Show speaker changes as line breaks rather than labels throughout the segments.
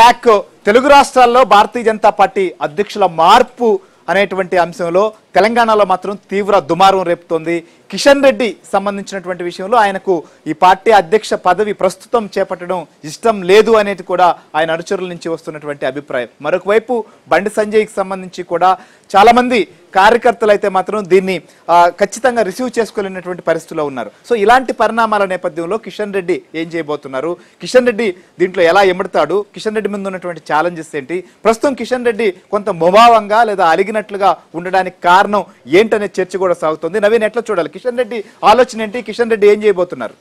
back Telugu రాష్ట్రాల్లో భారతీయ Janata party అధ్యక్షుల మార్పు అనేటువంటి అంశంలో తెలంగాణలో మాత్రం తీవ్ర దుమారం రేపుతోంది కిషన్ రెడ్డి సంబంధించినటువంటి విషయంలో ఆయనకు ఈ పార్టీ అధ్యక్ష పదవి ప్రస్తుతం చేపట్టడం ఇష్టం లేదు అనేది కూడా ఆయన అనుచరుల నుంచి వస్తున్నటువంటి అభిప్రాయం మరొకవైపు బండి సంజయ్కి సంబంధించి కూడా చాలామంది కార్యకర్తలు అయితే మాత్రం దీన్ని ఖచ్చితంగా రిసీవ్ చేసుకోలేనటువంటి పరిస్థితిలో ఉన్నారు సో ఇలాంటి పరిణామాల నేపథ్యంలో కిషన్ రెడ్డి ఏం చేయబోతున్నారు కిషన్ రెడ్డి దీంట్లో ఎలా ఎమడతాడు కిషన్ రెడ్డి ముందు ఉన్నటువంటి ఛాలెంజెస్ ఏంటి ప్రస్తుతం కిషన్ రెడ్డి కొంత ముభావంగా లేదా అలిగినట్లుగా ఉండడానికి కారణం కారణం ఏంటనే చర్చ కూడా సాగుతుంది నవీన్ ఎట్లా చూడాలి కిషన్ రెడ్డి ఆలోచన ఏంటి కిషన్ రెడ్డి ఏం చేయబోతున్నారు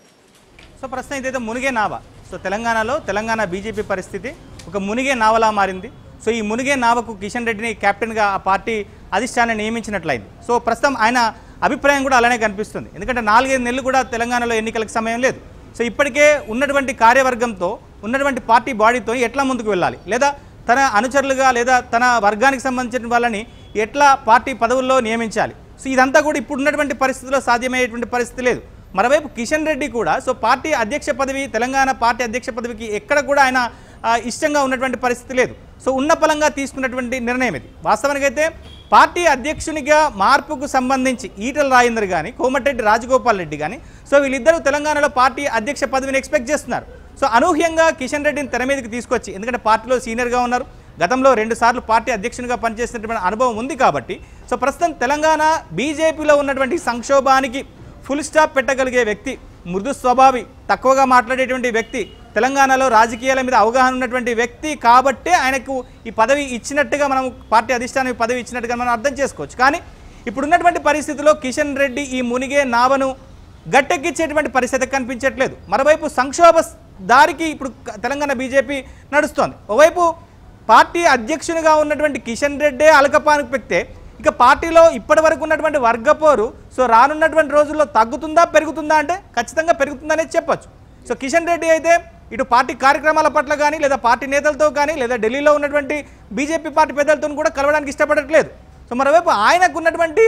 సో ప్రశ్న ఇదైతే మునిగే నావ సో తెలంగాణలో తెలంగాణ బీజేపీ పరిస్థితి ఒక మునిగే నావలా మారింది సో ఈ మునిగే నావకు కిషన్ రెడ్డిని కెప్టెన్గా ఆ పార్టీ అధిష్టానం నియమించినట్లయింది సో ప్రస్తుతం ఆయన అభిప్రాయం కూడా అలానే కనిపిస్తుంది ఎందుకంటే నాలుగైదు నెలలు కూడా తెలంగాణలో ఎన్నికలకు సమయం లేదు సో ఇప్పటికే ఉన్నటువంటి కార్యవర్గంతో ఉన్నటువంటి పార్టీ బాడీతో ఎట్లా ముందుకు వెళ్ళాలి లేదా తన అనుచరులుగా లేదా తన వర్గానికి సంబంధించిన వాళ్ళని ఎట్లా పార్టీ పదవుల్లో నియమించాలి సో ఇదంతా కూడా ఇప్పుడున్నటువంటి పరిస్థితుల్లో సాధ్యమయ్యేటువంటి పరిస్థితి లేదు మరోవైపు కిషన్ రెడ్డి కూడా సో పార్టీ అధ్యక్ష పదవి తెలంగాణ పార్టీ అధ్యక్ష పదవికి ఎక్కడ కూడా ఆయన ఇష్టంగా ఉన్నటువంటి పరిస్థితి లేదు సో ఉన్న ఫలంగా తీసుకున్నటువంటి నిర్ణయం ఇది వాస్తవానికైతే పార్టీ అధ్యక్షునిగా మార్పుకు సంబంధించి ఈటల రాజేందర్ కానీ కోమటిరెడ్డి రాజగోపాల్ రెడ్డి కానీ సో వీళ్ళిద్దరూ తెలంగాణలో పార్టీ అధ్యక్ష పదవిని ఎక్స్పెక్ట్ చేస్తున్నారు సో అనూహ్యంగా కిషన్ రెడ్డిని తెర మీదకి తీసుకొచ్చి ఎందుకంటే పార్టీలో సీనియర్గా ఉన్నారు గతంలో రెండుసార్లు పార్టీ అధ్యక్షునిగా పనిచేసినటువంటి అనుభవం ఉంది కాబట్టి సో ప్రస్తుతం తెలంగాణ బీజేపీలో ఉన్నటువంటి సంక్షోభానికి ఫుల్ స్టాప్ పెట్టగలిగే వ్యక్తి మృదు స్వభావి తక్కువగా మాట్లాడేటువంటి వ్యక్తి తెలంగాణలో రాజకీయాల మీద అవగాహన ఉన్నటువంటి వ్యక్తి కాబట్టే ఆయనకు ఈ పదవి ఇచ్చినట్టుగా మనం పార్టీ అధిష్టానం పదవి ఇచ్చినట్టుగా మనం అర్థం చేసుకోవచ్చు కానీ ఇప్పుడున్నటువంటి పరిస్థితిలో కిషన్ రెడ్డి ఈ మునిగే నావను గట్టెక్కించేటువంటి పరిస్థితి కనిపించట్లేదు మరోవైపు సంక్షోభ దారికి ఇప్పుడు తెలంగాణ బీజేపీ నడుస్తోంది ఓవైపు పార్టీ అధ్యక్షునిగా ఉన్నటువంటి కిషన్ రెడ్డే అలకపానికి పెక్తే ఇక పార్టీలో ఇప్పటి వరకు ఉన్నటువంటి వర్గపోరు సో రానున్నటువంటి రోజుల్లో తగ్గుతుందా పెరుగుతుందా అంటే ఖచ్చితంగా పెరుగుతుందనే చెప్పచ్చు సో కిషన్ రెడ్డి అయితే ఇటు పార్టీ కార్యక్రమాల పట్ల కానీ లేదా పార్టీ నేతలతో కానీ లేదా ఢిల్లీలో ఉన్నటువంటి బీజేపీ పార్టీ పెద్దలతో కూడా కలవడానికి ఇష్టపడట్లేదు సో మరోవైపు ఆయనకు ఉన్నటువంటి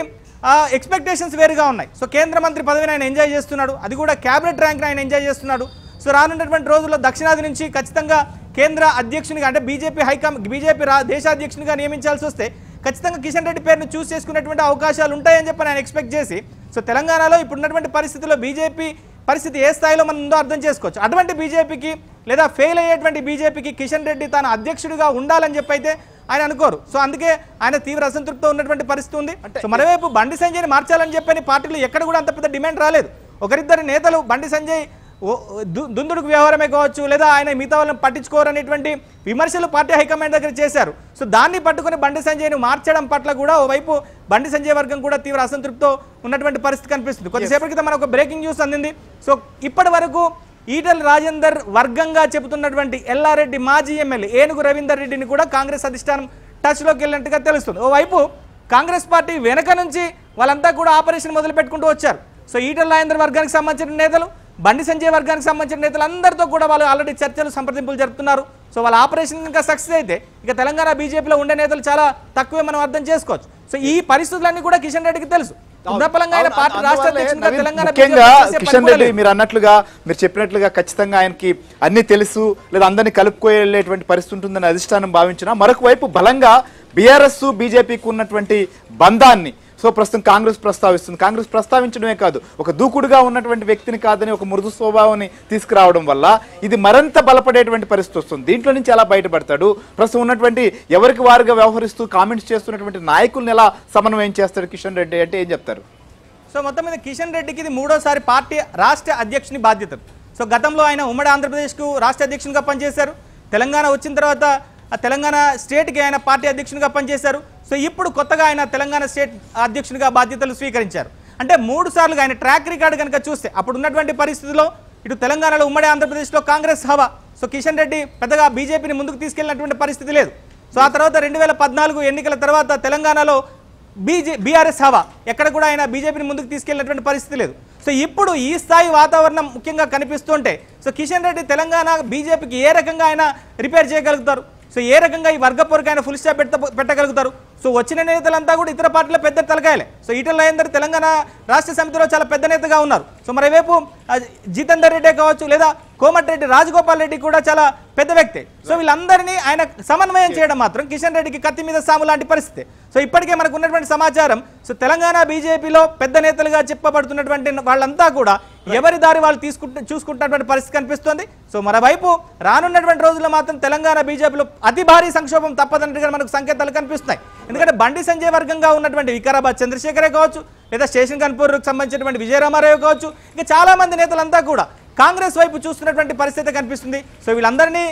ఎక్స్పెక్టేషన్స్ వేరుగా ఉన్నాయి సో కేంద్ర మంత్రి పదవిని ఆయన ఎంజాయ్ చేస్తున్నాడు అది కూడా క్యాబినెట్ ర్యాంక్ని ఆయన ఎంజాయ్ చేస్తున్నాడు సో రానున్నటువంటి రోజుల్లో దక్షిణాది నుంచి ఖచ్చితంగా కేంద్ర అధ్యక్షునిగా అంటే బీజేపీ హైకమా బీజేపీ రా దేశాధ్యక్షునిగా నియమించాల్సి వస్తే ఖచ్చితంగా కిషన్ రెడ్డి పేరును చూస్ చేసుకునేటువంటి అవకాశాలు ఉంటాయని చెప్పి నేను ఎక్స్పెక్ట్ చేసి సో తెలంగాణలో ఇప్పుడు ఉన్నటువంటి పరిస్థితుల్లో బీజేపీ పరిస్థితి ఏ స్థాయిలో మనం ఉందో అర్థం చేసుకోవచ్చు అటువంటి బీజేపీకి లేదా ఫెయిల్ అయ్యేటువంటి బీజేపీకి కిషన్ రెడ్డి తాను అధ్యక్షుడిగా ఉండాలని అయితే ఆయన అనుకోరు సో అందుకే ఆయన తీవ్ర అసంతృప్తితో ఉన్నటువంటి పరిస్థితి ఉంది సో మరోవైపు బండి సంజయ్ని మార్చాలని చెప్పని పార్టీలు ఎక్కడ కూడా అంత పెద్ద డిమాండ్ రాలేదు ఒకరిద్దరు నేతలు బండి సంజయ్ దుందుడుకు వ్యవహారమే కావచ్చు లేదా ఆయన మిగతా వాళ్ళని పట్టించుకోరనేటువంటి విమర్శలు పార్టీ హైకమాండ్ దగ్గర చేశారు సో దాన్ని పట్టుకుని బండి సంజయ్ను మార్చడం పట్ల కూడా ఓవైపు బండి సంజయ్ వర్గం కూడా తీవ్ర అసంతృప్తితో ఉన్నటువంటి పరిస్థితి కనిపిస్తుంది కొద్దిసేపటి క్రితం మనకు బ్రేకింగ్ న్యూస్ అందింది సో ఇప్పటి వరకు ఈటల రాజేందర్ వర్గంగా చెబుతున్నటువంటి ఎల్లారెడ్డి మాజీ ఎమ్మెల్యే ఏనుగు రవీందర్ రెడ్డిని కూడా కాంగ్రెస్ అధిష్టానం టచ్లోకి వెళ్ళినట్టుగా తెలుస్తుంది ఓవైపు కాంగ్రెస్ పార్టీ వెనక నుంచి వాళ్ళంతా కూడా ఆపరేషన్ మొదలు పెట్టుకుంటూ వచ్చారు సో ఈటల రాజేందర్ వర్గానికి సంబంధించిన నేతలు బండి సంజయ్ వర్గానికి సంబంధించిన నేతలందరితో కూడా వాళ్ళు ఆల్రెడీ చర్చలు సంప్రదింపులు జరుపుతున్నారు సో వాళ్ళ ఆపరేషన్ ఇంకా సక్సెస్ అయితే ఇక తెలంగాణ బీజేపీలో ఉండే నేతలు చాలా తక్కువే మనం అర్థం చేసుకోవచ్చు సో ఈ పరిస్థితులన్నీ కూడా కిషన్ రెడ్డికి తెలుసు కిషన్ రెడ్డి మీరు
అన్నట్లుగా మీరు చెప్పినట్లుగా ఖచ్చితంగా ఆయనకి అన్ని తెలుసు లేదా అందరినీ కలుపుకోలేటువంటి పరిస్థితి ఉంటుందని అధిష్టానం భావించిన మరొక వైపు బలంగా బీఆర్ఎస్ బీజేపీకి ఉన్నటువంటి బంధాన్ని సో ప్రస్తుతం కాంగ్రెస్ ప్రస్తావిస్తుంది కాంగ్రెస్ ప్రస్తావించడమే కాదు ఒక దూకుడుగా ఉన్నటువంటి వ్యక్తిని కాదని ఒక మృదు స్వభావాన్ని తీసుకురావడం వల్ల ఇది మరింత బలపడేటువంటి పరిస్థితి వస్తుంది దీంట్లో నుంచి ఎలా బయటపడతాడు ప్రస్తుతం ఉన్నటువంటి ఎవరికి వారుగా వ్యవహరిస్తూ కామెంట్స్ చేస్తున్నటువంటి నాయకులను ఎలా సమన్వయం చేస్తాడు కిషన్ రెడ్డి అంటే ఏం చెప్తారు
సో మొత్తం మీద కిషన్ రెడ్డికి ఇది మూడోసారి పార్టీ రాష్ట్ర అధ్యక్షుని బాధ్యతలు సో గతంలో ఆయన ఉమ్మడి ఆంధ్రప్రదేశ్కు రాష్ట్ర అధ్యక్షునిగా పనిచేశారు తెలంగాణ వచ్చిన తర్వాత తెలంగాణ స్టేట్కి ఆయన పార్టీ అధ్యక్షునిగా పనిచేశారు సో ఇప్పుడు కొత్తగా ఆయన తెలంగాణ స్టేట్ అధ్యక్షునిగా బాధ్యతలు స్వీకరించారు అంటే మూడు సార్లు ఆయన ట్రాక్ రికార్డు కనుక చూస్తే అప్పుడు ఉన్నటువంటి పరిస్థితుల్లో ఇటు తెలంగాణలో ఉమ్మడి ఆంధ్రప్రదేశ్లో కాంగ్రెస్ హవా సో కిషన్ రెడ్డి పెద్దగా బీజేపీని ముందుకు తీసుకెళ్లినటువంటి పరిస్థితి లేదు సో ఆ తర్వాత రెండు వేల పద్నాలుగు ఎన్నికల తర్వాత తెలంగాణలో బీజే బీఆర్ఎస్ హవా ఎక్కడ కూడా ఆయన బీజేపీని ముందుకు తీసుకెళ్లినటువంటి పరిస్థితి లేదు సో ఇప్పుడు ఈ స్థాయి వాతావరణం ముఖ్యంగా కనిపిస్తుంటే సో కిషన్ రెడ్డి తెలంగాణ బీజేపీకి ఏ రకంగా ఆయన రిపేర్ చేయగలుగుతారు సో ఏ రకంగా ఈ వర్గ పొరకైన ఫుల్ స్టాప్ పెట్ట పెట్టగలుగుతారు సో వచ్చిన నేతలంతా కూడా ఇతర పార్టీల పెద్ద తలకాయలే సో ఈటల రాజేందర్ తెలంగాణ రాష్ట్ర సమితిలో చాలా పెద్ద నేతగా ఉన్నారు సో మరోవైపు జితేందర్ రెడ్డి కావచ్చు లేదా కోమటిరెడ్డి రాజగోపాల్ రెడ్డి కూడా చాలా పెద్ద వ్యక్తి సో వీళ్ళందరినీ ఆయన సమన్వయం చేయడం మాత్రం కిషన్ రెడ్డికి కత్తి మీద సాము లాంటి పరిస్థితి సో ఇప్పటికే మనకు ఉన్నటువంటి సమాచారం సో తెలంగాణ బీజేపీలో పెద్ద నేతలుగా చెప్పబడుతున్నటువంటి వాళ్ళంతా కూడా ఎవరి దారి వాళ్ళు తీసుకుంటు చూసుకుంటున్నటువంటి పరిస్థితి కనిపిస్తుంది సో మరోవైపు రానున్నటువంటి రోజుల్లో మాత్రం తెలంగాణ బీజేపీలో అతి భారీ సంక్షోభం తప్పదన్నట్టుగా మనకు సంకేతాలు కనిపిస్తున్నాయి ఎందుకంటే బండి సంజయ్ వర్గంగా ఉన్నటువంటి వికారాబాద్ చంద్రశేఖరే కావచ్చు లేదా స్టేషన్ కన్పూర్కు సంబంధించినటువంటి విజయరామారావు కావచ్చు ఇంకా చాలామంది నేతలంతా కూడా కాంగ్రెస్ వైపు చూస్తున్నటువంటి పరిస్థితి కనిపిస్తుంది సో వీళ్ళందరినీ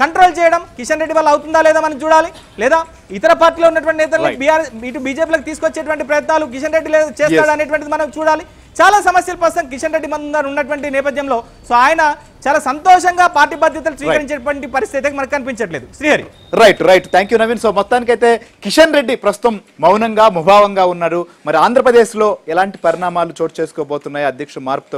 కంట్రోల్ చేయడం కిషన్ రెడ్డి వల్ల అవుతుందా లేదా మనం చూడాలి లేదా ఇతర పార్టీలో ఉన్నటువంటి నేతలు బీఆర్ ఇటు బీజేపీలకు తీసుకొచ్చేటువంటి ప్రయత్నాలు కిషన్ రెడ్డి చేస్తాడు అనేటువంటిది మనం చూడాలి చాలా సమస్యల కోసం కిషన్ రెడ్డి మందర్ ఉన్నటువంటి నేపథ్యంలో సో ఆయన చాలా సంతోషంగా పార్టీ బాధ్యతలు స్వీకరించేటువంటి పరిస్థితి మనకు కనిపించట్లేదు
Srihari right right thank you Naveen so మొత్తానికైతే కిషన్ రెడ్డి ప్రస్తుతం మౌనంగా ముభావంగా ఉన్నారు మరి ఆంధ్రప్రదేశ్లో ఎలాంటి పరిణామాలు చోటు చేసుకోబోతున్నాయి అధ్యక్షుడు మార్పుతో